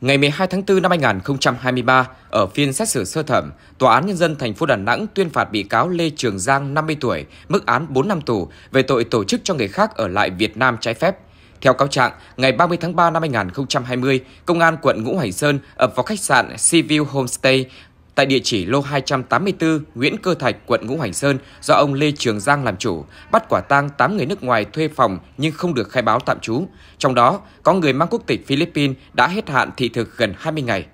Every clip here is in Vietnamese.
Ngày 12 tháng 4 năm 2023, ở phiên xét xử sơ thẩm, Tòa án Nhân dân thành phố Đà Nẵng tuyên phạt bị cáo Lê Trường Giang 50 tuổi, mức án 4 năm tù về tội tổ chức cho người khác ở lại Việt Nam trái phép. Theo cáo trạng, ngày 30 tháng 3 năm 2020, Công an quận Ngũ Hành Sơn ập vào khách sạn Sea View Homestay tại địa chỉ lô 284 Nguyễn Cơ Thạch, quận Ngũ Hành Sơn do ông Lê Trường Giang làm chủ, bắt quả tang 8 người nước ngoài thuê phòng nhưng không được khai báo tạm trú. Trong đó, có người mang quốc tịch Philippines đã hết hạn thị thực gần 20 ngày.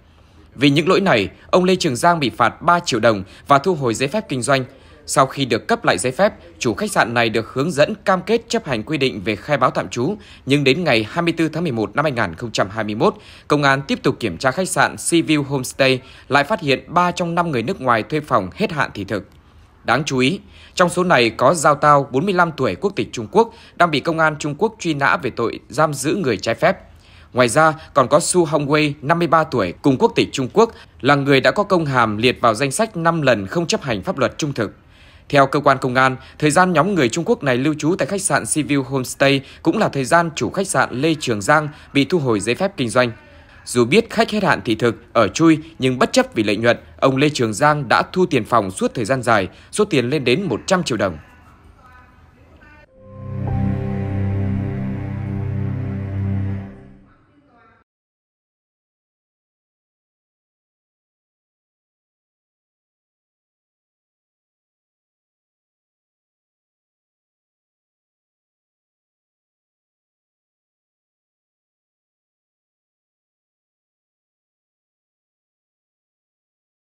Vì những lỗi này, ông Lê Trường Giang bị phạt 3 triệu đồng và thu hồi giấy phép kinh doanh – sau khi được cấp lại giấy phép, chủ khách sạn này được hướng dẫn cam kết chấp hành quy định về khai báo tạm trú, nhưng đến ngày 24 tháng 11 năm 2021, công an tiếp tục kiểm tra khách sạn Sea Homestay lại phát hiện 3 trong 5 người nước ngoài thuê phòng hết hạn thị thực. Đáng chú ý, trong số này có Giao Tao, 45 tuổi quốc tịch Trung Quốc, đang bị công an Trung Quốc truy nã về tội giam giữ người trái phép. Ngoài ra, còn có Su Hongwei, 53 tuổi, cùng quốc tịch Trung Quốc, là người đã có công hàm liệt vào danh sách 5 lần không chấp hành pháp luật trung thực. Theo cơ quan công an, thời gian nhóm người Trung Quốc này lưu trú tại khách sạn Civil Homestay cũng là thời gian chủ khách sạn Lê Trường Giang bị thu hồi giấy phép kinh doanh. Dù biết khách hết hạn thị thực ở chui nhưng bất chấp vì lợi nhuận, ông Lê Trường Giang đã thu tiền phòng suốt thời gian dài, số tiền lên đến 100 triệu đồng.